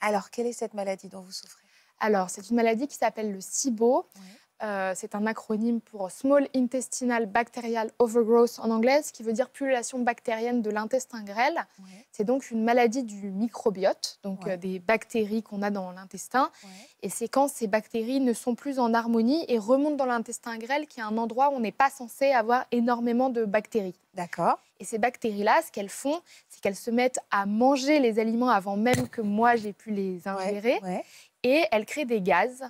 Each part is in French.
Alors, quelle est cette maladie dont vous souffrez Alors, c'est une maladie qui s'appelle le SIBO. Euh, c'est un acronyme pour Small Intestinal Bacterial Overgrowth en anglais, ce qui veut dire pullulation bactérienne de l'intestin grêle. C'est donc une maladie du microbiote, donc euh, des bactéries qu'on a dans l'intestin. Et c'est quand ces bactéries ne sont plus en harmonie et remontent dans l'intestin grêle, qui est un endroit où on n'est pas censé avoir énormément de bactéries. D'accord. Et ces bactéries-là, ce qu'elles font, c'est qu'elles se mettent à manger les aliments avant même que moi j'ai pu les ingérer. Et elles créent des gaz.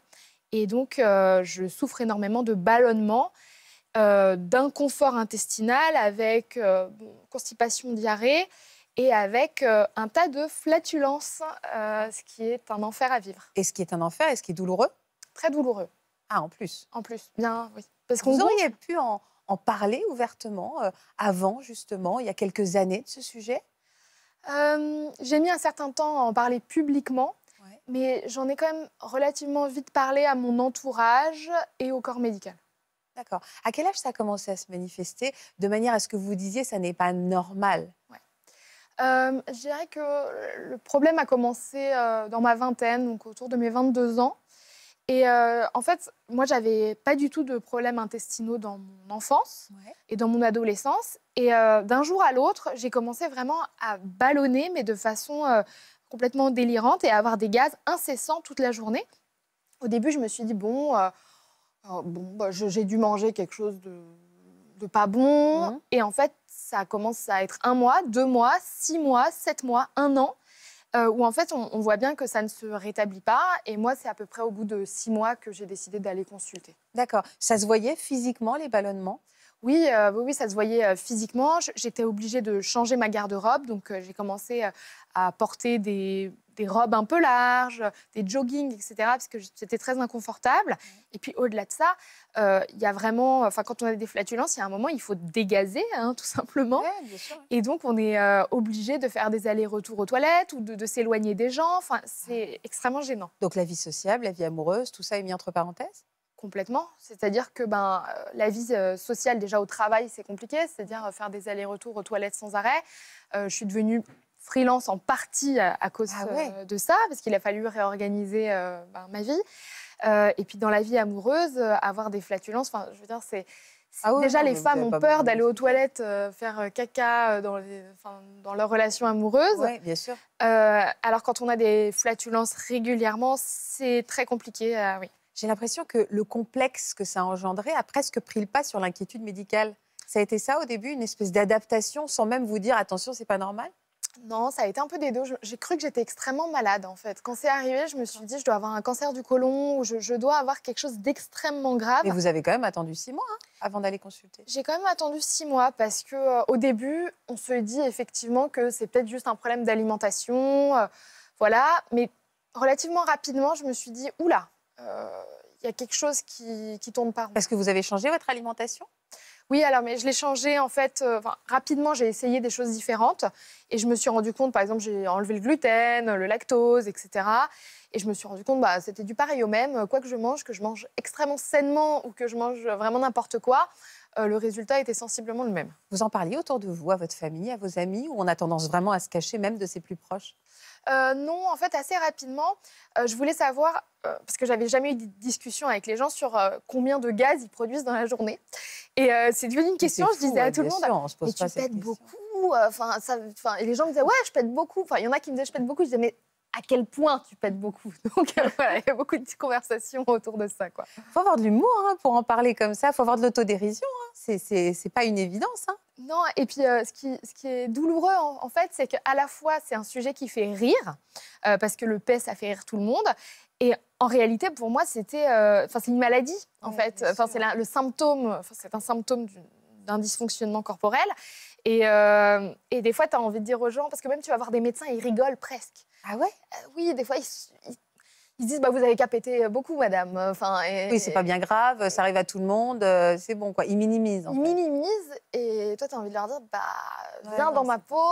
Et donc, euh, je souffre énormément de ballonnements, euh, d'inconfort intestinal avec euh, constipation, diarrhée et avec un tas de flatulences, ce qui est un enfer à vivre. Et ce qui est un enfer est ce qui est douloureux Très douloureux. Ah, en plus En plus, bien, oui. Parce qu'on Vous auriez pu en, en parler ouvertement euh, avant, justement, il y a quelques années de ce sujet euh, J'ai mis un certain temps à en parler publiquement, mais j'en ai quand même relativement vite parlé à mon entourage et au corps médical. D'accord. À quel âge ça a commencé à se manifester de manière à ce que vous disiez ça n'est pas normal euh, Je dirais que le problème a commencé dans ma vingtaine, donc autour de mes 22 ans. Et euh, en fait, moi, j'avais pas du tout de problèmes intestinaux dans mon enfance et dans mon adolescence. Et euh, d'un jour à l'autre, j'ai commencé vraiment à ballonner, mais de façon euh, complètement délirante et à avoir des gaz incessants toute la journée. Au début, je me suis dit, bon, bon bah, j'ai dû manger quelque chose de, pas bon. Mhm. Et en fait, ça commence à être un mois, deux mois, six mois, sept mois, un an. Euh, en fait on, voit bien que ça ne se rétablit pas. Et moi, c'est à peu près au bout de six mois que j'ai décidé d'aller consulter. D'accord. Ça se voyait physiquement les ballonnements euh, oui, oui, ça se voyait euh, physiquement. J'étais obligée de changer ma garde-robe, donc j'ai commencé à porter des, des robes un peu larges, des joggings, etc., parce que c'était très inconfortable. Et puis au-delà de ça, euh, il y a vraiment, enfin quand on a des flatulences, il y a un moment il faut dégazer, hein, tout simplement. Et donc on est euh, obligé de faire des allers-retours aux toilettes ou de, s'éloigner des gens. Enfin, c'est extrêmement gênant. Donc la vie sociable, la vie amoureuse, tout ça est mis entre parenthèses Complètement. C'est-à-dire que ben, euh, la vie sociale, déjà au travail, c'est compliqué. C'est-à-dire faire des allers-retours aux toilettes sans arrêt. je suis devenue freelance en partie à, cause ah euh, de ça, parce qu'il a fallu réorganiser euh, ben, ma vie. Euh, et puis dans la vie amoureuse, avoir des flatulences, enfin, je veux dire, c'est... Ah déjà, les femmes ont peur d'aller aux toilettes faire caca dans, dans, leur relation amoureuse. bien sûr. alors, quand on a des flatulences régulièrement, c'est très compliqué. oui. J'ai l'impression que le complexe que ça a engendré a presque pris le pas sur l'inquiétude médicale. Ça a été ça au début, une espèce d'adaptation sans même vous dire attention, c'est pas normal non, ça a été un peu des deux. J'ai cru que j'étais extrêmement malade en fait. Quand c'est arrivé, je me suis dit, je dois avoir un cancer du côlon ou je, dois avoir quelque chose d'extrêmement grave. et vous avez quand même attendu six mois hein, avant d'aller consulter. J'ai quand même attendu six mois parce que euh, au début, on se dit effectivement que c'est peut-être juste un problème d'alimentation, euh, voilà. Mais relativement rapidement, je me suis dit, oula, euh, il y a quelque chose qui, qui tourne pas. Parce que vous avez changé votre alimentation oui, alors, mais je l'ai changé en fait euh, rapidement. J'ai essayé des choses différentes et je me suis rendu compte, par exemple, j'ai enlevé le gluten, le lactose, etc. Et je me suis rendu compte, bah, c'était du pareil au même. Euh, quoi que je mange, que je mange extrêmement sainement ou que je mange vraiment n'importe quoi, euh, le résultat était sensiblement le même. Vous en parliez autour de vous, à votre famille, à vos amis, ou on a tendance vraiment à se cacher même de ses plus proches euh, non, en fait, assez rapidement, euh, je voulais savoir, euh, parce que j'avais jamais eu de discussion avec les gens sur combien de gaz ils produisent dans la journée. Et c'est devenu une question, je disais à tout le monde, mais tu pètes beaucoup. Enfin, les gens me disaient, ouais, je pète beaucoup. Enfin, il y en a qui me disaient, je pète beaucoup. Je disais, mais à quel point tu pètes beaucoup. Donc voilà, il y a beaucoup de conversations autour de ça. Il faut avoir de l'humour hein, pour en parler comme ça, il faut avoir de l'autodérision. C'est pas une évidence. Hein. Non, et puis euh, ce, qui, ce, qui, est douloureux en, fait, c'est qu'à la fois c'est un sujet qui fait rire, euh, parce que le paix, ça fait rire tout le monde. Et en réalité, pour moi, c'était, euh, enfin c'est une maladie en fait. Enfin, c'est le symptôme, c'est un symptôme d'un dysfonctionnement corporel. Et, et des fois, tu as envie de dire aux gens, parce que même tu vas voir des médecins, ils rigolent presque. Ah ouais Oui, des fois, ils ils disent bah, vous avez qu'à euh, beaucoup, madame. Enfin, oui, c'est pas bien grave, ça arrive à tout le monde, euh, c'est bon quoi. Ils minimisent. ils minimisent et toi, tu as envie de leur dire bah, viens dans ma peau.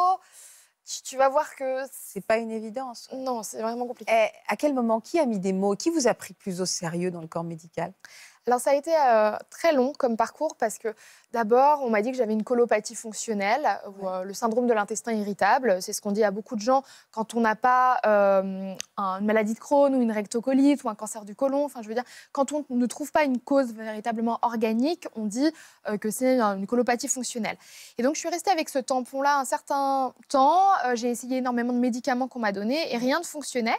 Tu, vas voir que. C'est pas une évidence. Non, c'est vraiment compliqué. Eh, à quel moment, qui a mis des mots Qui vous a pris plus au sérieux dans le corps médical alors ça a été euh, très long comme parcours parce que d'abord on m'a dit que j'avais une colopathie fonctionnelle euh, ou le syndrome de l'intestin irritable. C'est ce qu'on dit à beaucoup de gens quand on n'a pas euh, une maladie de Crohn ou une rectocolite ou un cancer du côlon. Enfin je veux dire, quand on ne trouve pas une cause véritablement organique, on dit que c'est une colopathie fonctionnelle. Et donc je suis restée avec ce tampon-là un certain temps. J'ai essayé énormément de médicaments qu'on m'a donnés et rien ne fonctionnait.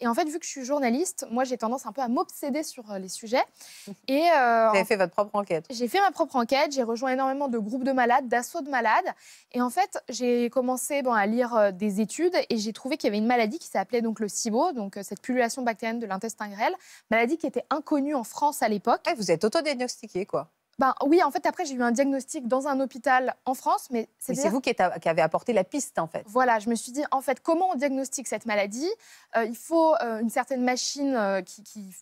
Et en fait, vu que je suis journaliste, moi, j'ai tendance un peu à m'obséder sur euh, les sujets. Et, euh, Vous avez fait votre propre enquête J'ai fait ma propre enquête. J'ai rejoint énormément de groupes de malades, d'assauts de malades. Et en fait, j'ai commencé à lire euh, des études et j'ai trouvé qu'il y avait une maladie qui s'appelait donc le SIBO, donc cette pullulation bactérienne de l'intestin grêle, maladie qui était inconnue en France à l'époque. vous êtes autodiagnostiqué, quoi ben, oui, en fait, après, j'ai eu un diagnostic dans un hôpital en France. Mais c'est vous qui, avez apporté la piste, en fait. Voilà, je me suis dit, en fait, comment on diagnostique cette maladie euh, Il faut euh, une certaine machine euh, qui, qui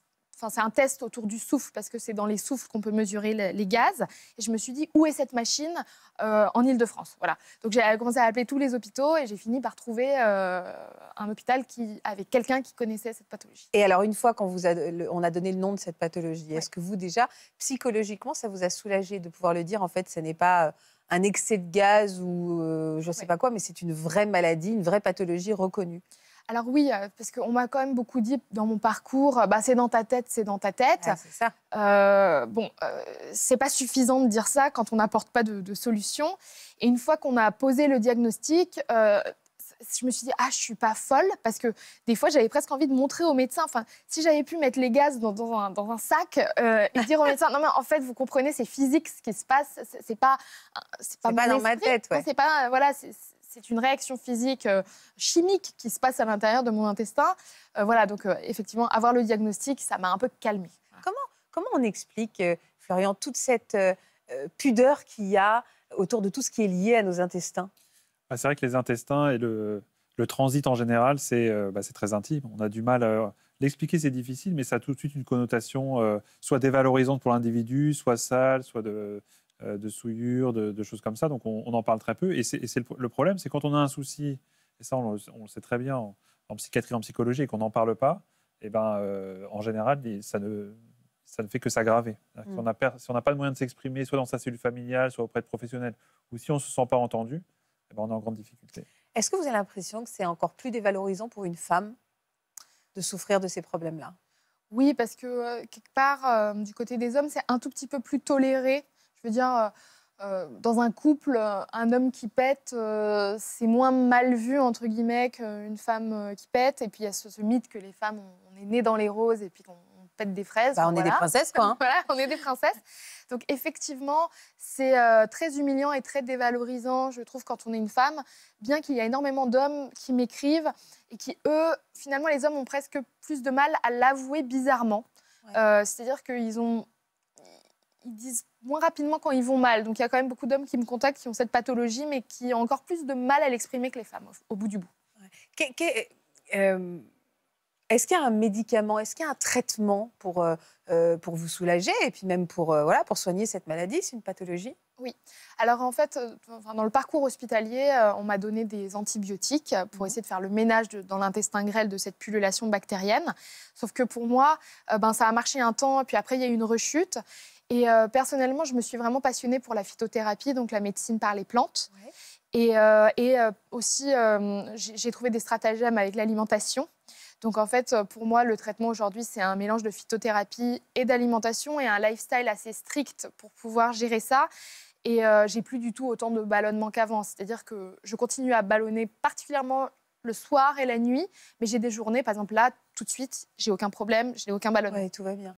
c'est un test autour du souffle parce que c'est dans les souffles qu'on peut mesurer les, gaz. Et je me suis dit où est cette machine euh, en ile de france Voilà. Donc j'ai commencé à appeler tous les hôpitaux et j'ai fini par trouver euh, un hôpital qui avait quelqu'un qui connaissait cette pathologie. Et alors une fois qu'on a, donné le nom de cette pathologie, est-ce que vous déjà psychologiquement ça vous a soulagé de pouvoir le dire en fait, ce n'est pas euh, un excès de gaz ou je ne sais pas quoi, mais c'est une vraie maladie, une vraie pathologie reconnue. Alors oui, euh, parce qu'on m'a quand même beaucoup dit dans mon parcours, euh, bah, c'est dans ta tête, c'est dans ta tête. c'est ça. Euh, bon, c'est pas suffisant de dire ça quand on n'apporte pas de, solution. Et une fois qu'on a posé le diagnostic, je me suis dit, ah, je suis pas folle, parce que des fois, j'avais presque envie de montrer au médecin. Enfin, si j'avais pu mettre les gaz dans, un, sac et dire au médecin, non, mais en fait, vous comprenez, c'est physique ce qui se passe, c'est pas. C'est pas, dans ma tête, ouais. C'est pas. Voilà, c'est une réaction physique euh, chimique qui se passe à l'intérieur de mon intestin. Euh, voilà, donc euh, effectivement, avoir le diagnostic, ça m'a un peu calmé Comment, comment on explique, Florian, toute cette pudeur qu'il y a autour de tout ce qui est lié à nos intestins bah, C'est vrai que les intestins et le, transit en général, bah, c'est très intime. On a du mal à... L'expliquer, c'est difficile, mais ça a tout de suite une connotation soit dévalorisante pour l'individu, soit sale, soit de, euh, de souillures, de, choses comme ça. Donc on, en parle très peu. Et c'est le, problème, c'est quand on a un souci, et ça on, le sait très bien en, psychiatrie, en psychologie, et qu'on n'en parle pas, et eh ben, euh, en général, ça ne, ça ne fait que s'aggraver. Mm. Si on n'a pas de moyen de s'exprimer, soit dans sa cellule familiale, soit auprès de professionnels, ou si on ne se sent pas entendu, eh ben on est en grande difficulté. Est-ce que vous avez l'impression que c'est encore plus dévalorisant pour une femme de souffrir de ces problèmes-là oui, parce que euh, quelque part, du côté des hommes, c'est un tout petit peu plus toléré je veux dire, euh, euh, dans un couple, euh, un homme qui pète, c'est moins mal vu, entre guillemets, qu'une femme qui pète. Et puis il y a ce, mythe que les femmes, on, est nées dans les roses et puis qu'on pète des fraises. Bah, on est des princesses, quoi. Hein. voilà, on est des princesses. Donc effectivement, c'est très humiliant et très dévalorisant, je trouve, quand on est une femme, bien qu'il y a énormément d'hommes qui m'écrivent et qui, eux, finalement, les hommes ont presque plus de mal à l'avouer bizarrement. C'est-à-dire qu'ils ont ils disent moins rapidement quand ils vont mal. Donc il y a quand même beaucoup d'hommes qui me contactent qui ont cette pathologie, mais qui ont encore plus de mal à l'exprimer que les femmes, au, bout du bout. Euh, est-ce qu'il y a un médicament, est-ce qu'il y a un traitement pour, euh, euh, pour vous soulager et puis même pour, voilà, pour soigner cette maladie C'est une pathologie oui. Alors en fait, dans le parcours hospitalier, on m'a donné des antibiotiques pour mhm. essayer de faire le ménage dans l'intestin grêle de cette pullulation bactérienne. Sauf que pour moi, ben, ça a marché un temps, puis après il y a eu une rechute. Et euh, personnellement, je me suis vraiment passionnée pour la phytothérapie, donc la médecine par les plantes. Et, euh, euh, aussi, j'ai trouvé des stratagèmes avec l'alimentation. Donc en fait, pour moi, le traitement aujourd'hui, c'est un mélange de phytothérapie et d'alimentation et un lifestyle assez strict pour pouvoir gérer ça. Et j'ai plus du tout autant de ballonnement qu'avant. C'est-à-dire que je continue à ballonner particulièrement le soir et la nuit, mais j'ai des journées, par exemple là, tout de suite, j'ai aucun problème, je n'ai aucun ballonnement. Oui, tout va bien.